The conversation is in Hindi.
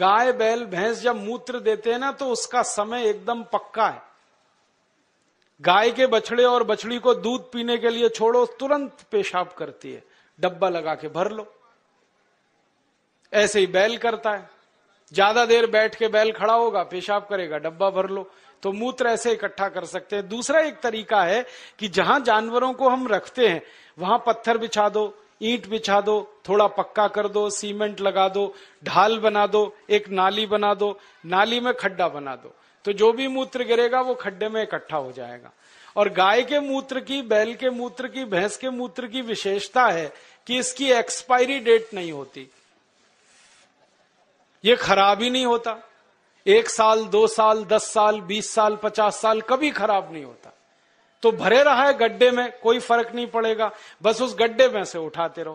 गाय बैल भैंस जब मूत्र देते हैं ना तो उसका समय एकदम पक्का है गाय के बछड़े और बछड़ी को दूध पीने के लिए छोड़ो तुरंत पेशाब करती है डब्बा लगा के भर लो ऐसे ही बैल करता है ज्यादा देर बैठ के बैल खड़ा होगा पेशाब करेगा डब्बा भर लो तो मूत्र ऐसे इकट्ठा कर सकते हैं दूसरा एक तरीका है कि जहां जानवरों को हम रखते हैं वहां पत्थर बिछा दो ईंट बिछा दो थोड़ा पक्का कर दो सीमेंट लगा दो ढाल बना दो एक नाली बना दो नाली में खड्डा बना दो तो जो भी मूत्र गिरेगा वो खड्डे में इकट्ठा हो जाएगा और गाय के मूत्र की बैल के मूत्र की भैंस के मूत्र की विशेषता है कि इसकी एक्सपायरी डेट नहीं होती ये खराब ही नहीं होता एक साल दो साल दस साल बीस साल पचास साल कभी खराब नहीं होता तो भरे रहा है गड्ढे में कोई फर्क नहीं पड़ेगा बस उस गड्ढे में से उठाते रहो